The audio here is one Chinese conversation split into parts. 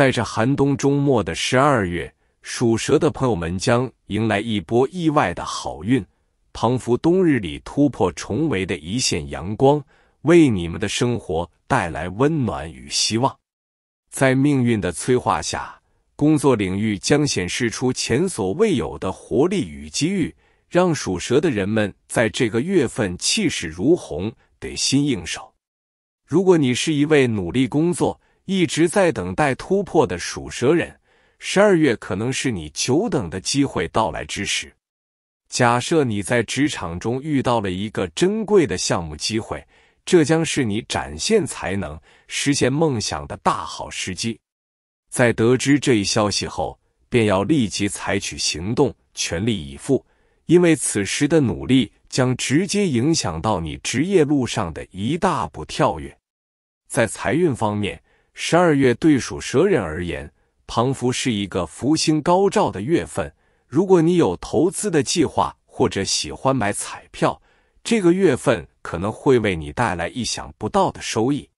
在这寒冬终末的十二月，属蛇的朋友们将迎来一波意外的好运，彷佛冬日里突破重围的一线阳光，为你们的生活带来温暖与希望。在命运的催化下，工作领域将显示出前所未有的活力与机遇，让属蛇的人们在这个月份气势如虹，得心应手。如果你是一位努力工作，一直在等待突破的属蛇人，十二月可能是你久等的机会到来之时。假设你在职场中遇到了一个珍贵的项目机会，这将是你展现才能、实现梦想的大好时机。在得知这一消息后，便要立即采取行动，全力以赴，因为此时的努力将直接影响到你职业路上的一大步跳跃。在财运方面，十二月对属蛇人而言，庞福是一个福星高照的月份。如果你有投资的计划，或者喜欢买彩票，这个月份可能会为你带来意想不到的收益。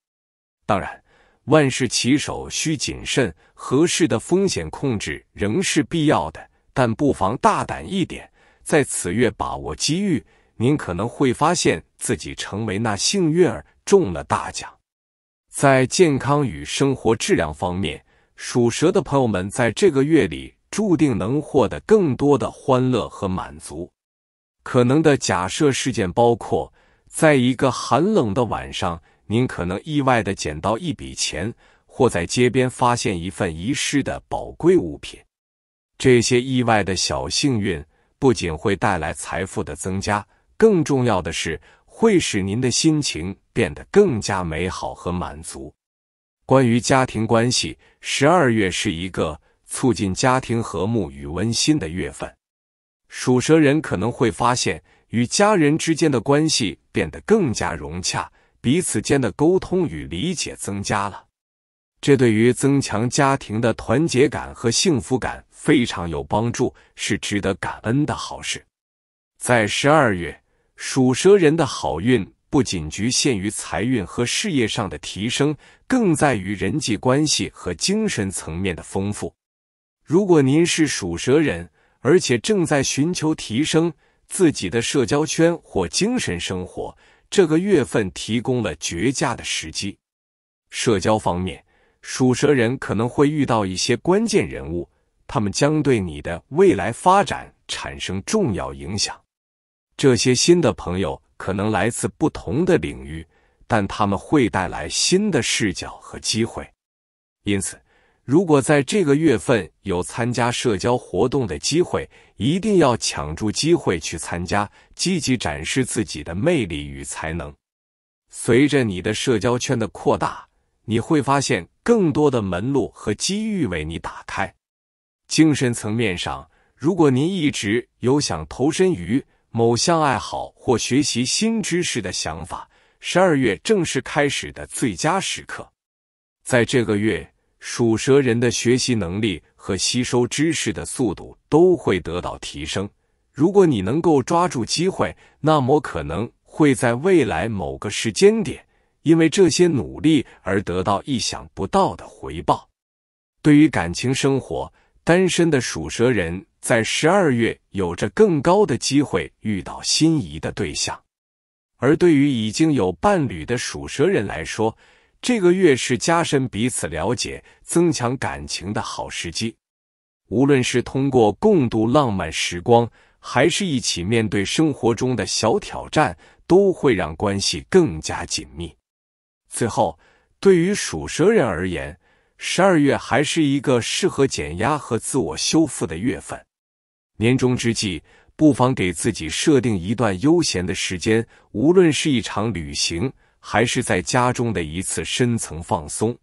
当然，万事起手需谨慎，合适的风险控制仍是必要的。但不妨大胆一点，在此月把握机遇，您可能会发现自己成为那幸运儿，中了大奖。在健康与生活质量方面，属蛇的朋友们在这个月里注定能获得更多的欢乐和满足。可能的假设事件包括：在一个寒冷的晚上，您可能意外的捡到一笔钱，或在街边发现一份遗失的宝贵物品。这些意外的小幸运不仅会带来财富的增加，更重要的是。会使您的心情变得更加美好和满足。关于家庭关系，十二月是一个促进家庭和睦与温馨的月份。属蛇人可能会发现与家人之间的关系变得更加融洽，彼此间的沟通与理解增加了。这对于增强家庭的团结感和幸福感非常有帮助，是值得感恩的好事。在十二月。属蛇人的好运不仅局限于财运和事业上的提升，更在于人际关系和精神层面的丰富。如果您是属蛇人，而且正在寻求提升自己的社交圈或精神生活，这个月份提供了绝佳的时机。社交方面，属蛇人可能会遇到一些关键人物，他们将对你的未来发展产生重要影响。这些新的朋友可能来自不同的领域，但他们会带来新的视角和机会。因此，如果在这个月份有参加社交活动的机会，一定要抢住机会去参加，积极展示自己的魅力与才能。随着你的社交圈的扩大，你会发现更多的门路和机遇为你打开。精神层面上，如果您一直有想投身于。某项爱好或学习新知识的想法，十二月正式开始的最佳时刻。在这个月，属蛇人的学习能力和吸收知识的速度都会得到提升。如果你能够抓住机会，那么可能会在未来某个时间点，因为这些努力而得到意想不到的回报。对于感情生活，单身的属蛇人在十二月有着更高的机会遇到心仪的对象，而对于已经有伴侣的属蛇人来说，这个月是加深彼此了解、增强感情的好时机。无论是通过共度浪漫时光，还是一起面对生活中的小挑战，都会让关系更加紧密。最后，对于属蛇人而言，十二月还是一个适合减压和自我修复的月份。年终之际，不妨给自己设定一段悠闲的时间，无论是一场旅行，还是在家中的一次深层放松。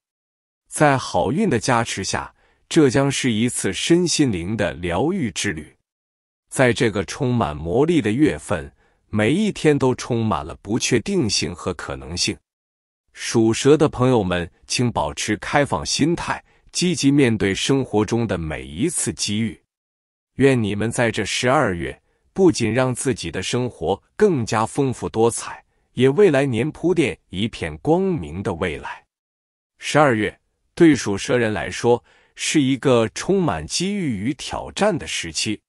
在好运的加持下，这将是一次身心灵的疗愈之旅。在这个充满魔力的月份，每一天都充满了不确定性和可能性。属蛇的朋友们，请保持开放心态，积极面对生活中的每一次机遇。愿你们在这十二月不仅让自己的生活更加丰富多彩，也未来年铺垫一片光明的未来。十二月对属蛇人来说是一个充满机遇与挑战的时期，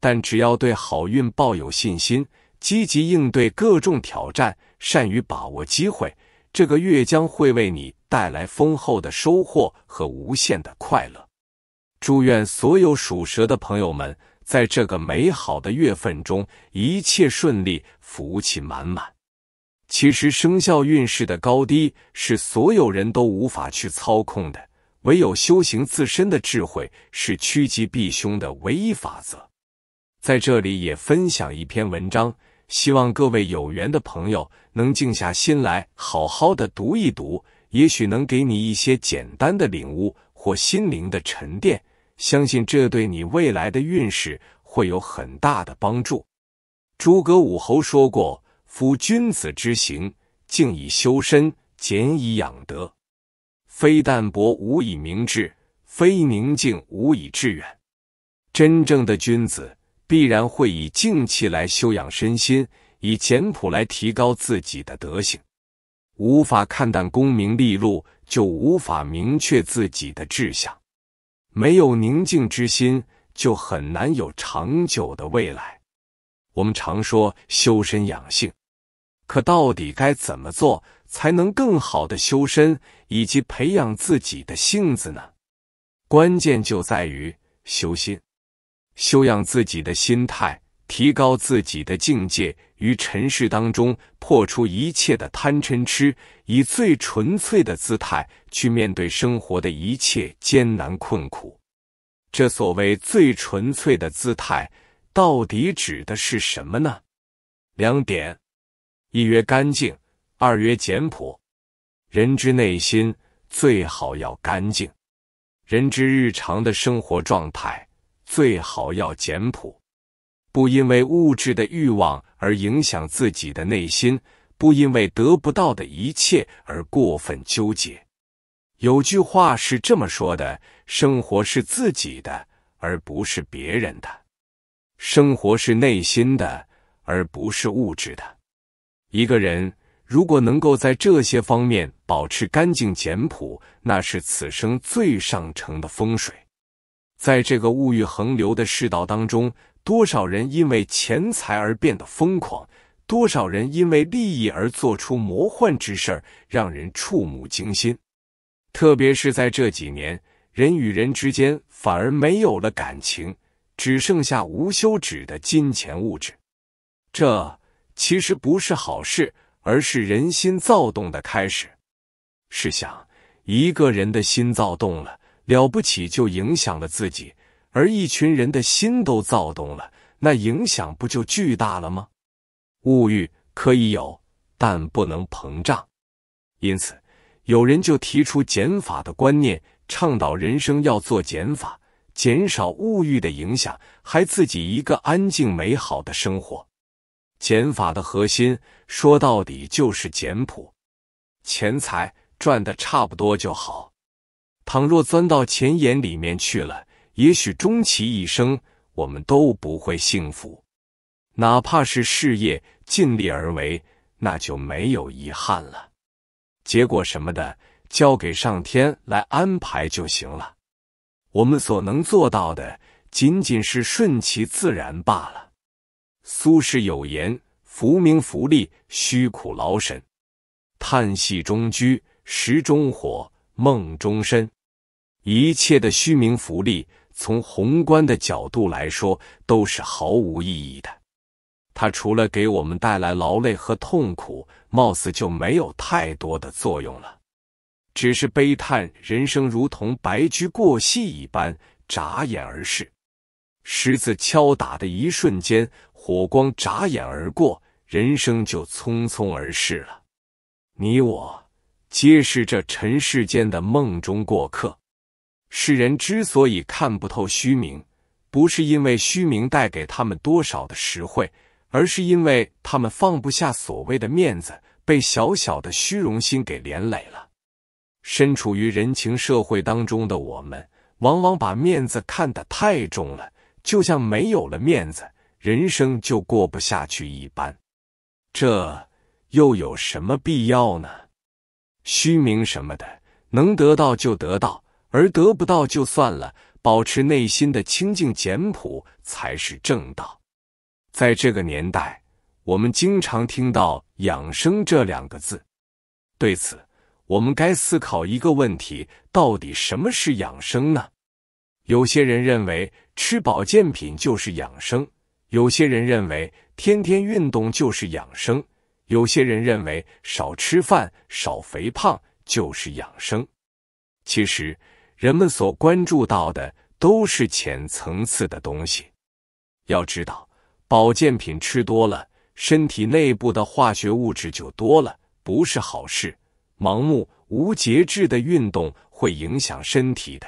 但只要对好运抱有信心，积极应对各种挑战，善于把握机会。这个月将会为你带来丰厚的收获和无限的快乐。祝愿所有属蛇的朋友们，在这个美好的月份中，一切顺利，福气满满。其实，生肖运势的高低是所有人都无法去操控的，唯有修行自身的智慧是趋吉避凶的唯一法则。在这里也分享一篇文章。希望各位有缘的朋友能静下心来，好好的读一读，也许能给你一些简单的领悟或心灵的沉淀。相信这对你未来的运势会有很大的帮助。诸葛武侯说过：“夫君子之行，静以修身，俭以养德。非淡泊无以明志，非宁静无以致远。”真正的君子。必然会以静气来修养身心，以简朴来提高自己的德行。无法看淡功名利禄，就无法明确自己的志向；没有宁静之心，就很难有长久的未来。我们常说修身养性，可到底该怎么做，才能更好的修身以及培养自己的性子呢？关键就在于修心。修养自己的心态，提高自己的境界，于尘世当中破除一切的贪嗔痴，以最纯粹的姿态去面对生活的一切艰难困苦。这所谓最纯粹的姿态，到底指的是什么呢？两点：一曰干净，二曰简朴。人之内心最好要干净，人之日常的生活状态。最好要简朴，不因为物质的欲望而影响自己的内心，不因为得不到的一切而过分纠结。有句话是这么说的：生活是自己的，而不是别人的；生活是内心的，而不是物质的。一个人如果能够在这些方面保持干净简朴，那是此生最上乘的风水。在这个物欲横流的世道当中，多少人因为钱财而变得疯狂，多少人因为利益而做出魔幻之事，让人触目惊心。特别是在这几年，人与人之间反而没有了感情，只剩下无休止的金钱物质。这其实不是好事，而是人心躁动的开始。试想，一个人的心躁动了。了不起就影响了自己，而一群人的心都躁动了，那影响不就巨大了吗？物欲可以有，但不能膨胀。因此，有人就提出减法的观念，倡导人生要做减法，减少物欲的影响，还自己一个安静美好的生活。减法的核心，说到底就是简朴，钱财赚的差不多就好。倘若钻到钱眼里面去了，也许终其一生，我们都不会幸福。哪怕是事业尽力而为，那就没有遗憾了。结果什么的，交给上天来安排就行了。我们所能做到的，仅仅是顺其自然罢了。苏轼有言：“浮名浮利，虚苦劳神。叹隙中驹，石中火，梦中身。”一切的虚名浮利，从宏观的角度来说，都是毫无意义的。它除了给我们带来劳累和痛苦，貌似就没有太多的作用了。只是悲叹人生如同白驹过隙一般，眨眼而逝。十字敲打的一瞬间，火光眨眼而过，人生就匆匆而逝了。你我皆是这尘世间的梦中过客。世人之所以看不透虚名，不是因为虚名带给他们多少的实惠，而是因为他们放不下所谓的面子，被小小的虚荣心给连累了。身处于人情社会当中的我们，往往把面子看得太重了，就像没有了面子，人生就过不下去一般。这又有什么必要呢？虚名什么的，能得到就得到。而得不到就算了，保持内心的清净简朴才是正道。在这个年代，我们经常听到“养生”这两个字，对此，我们该思考一个问题：到底什么是养生呢？有些人认为吃保健品就是养生，有些人认为天天运动就是养生，有些人认为少吃饭、少肥胖就是养生。其实，人们所关注到的都是浅层次的东西。要知道，保健品吃多了，身体内部的化学物质就多了，不是好事。盲目无节制的运动会影响身体的。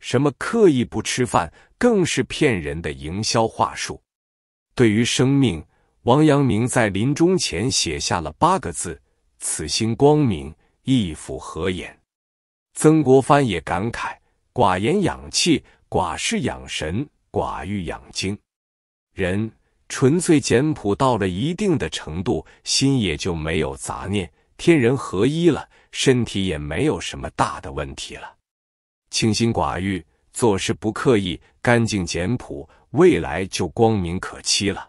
什么刻意不吃饭，更是骗人的营销话术。对于生命，王阳明在临终前写下了八个字：“此心光明，亦复何言。”曾国藩也感慨：“寡言养气，寡事养神，寡欲养精。人纯粹简朴到了一定的程度，心也就没有杂念，天人合一了，身体也没有什么大的问题了。清心寡欲，做事不刻意，干净简朴，未来就光明可期了。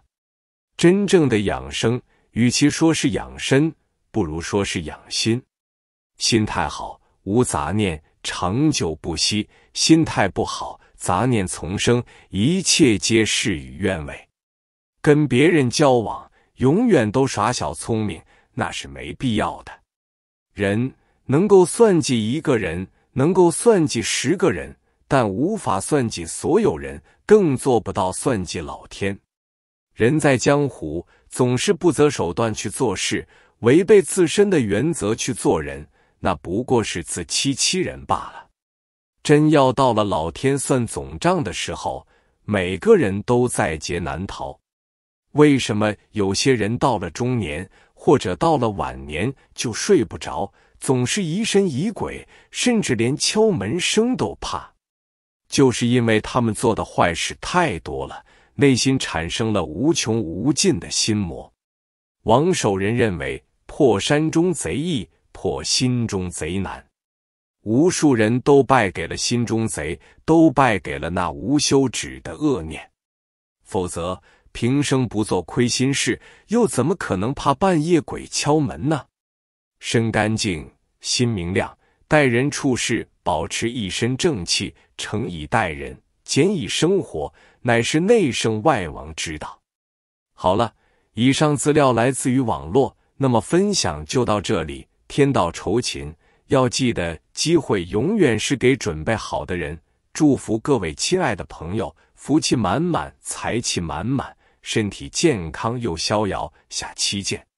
真正的养生，与其说是养身，不如说是养心。心态好。”无杂念，长久不息；心态不好，杂念丛生，一切皆事与愿违。跟别人交往，永远都耍小聪明，那是没必要的。人能够算计一个人，能够算计十个人，但无法算计所有人，更做不到算计老天。人在江湖，总是不择手段去做事，违背自身的原则去做人。那不过是自欺欺人罢了。真要到了老天算总账的时候，每个人都在劫难逃。为什么有些人到了中年或者到了晚年就睡不着，总是疑神疑鬼，甚至连敲门声都怕？就是因为他们做的坏事太多了，内心产生了无穷无尽的心魔。王守仁认为，破山中贼易。破心中贼难，无数人都败给了心中贼，都败给了那无休止的恶念。否则，平生不做亏心事，又怎么可能怕半夜鬼敲门呢？身干净，心明亮，待人处事保持一身正气，诚以待人，俭以生活，乃是内圣外王之道。好了，以上资料来自于网络，那么分享就到这里。天道酬勤，要记得机会永远是给准备好的人。祝福各位亲爱的朋友，福气满满，财气满满，身体健康又逍遥。下期见。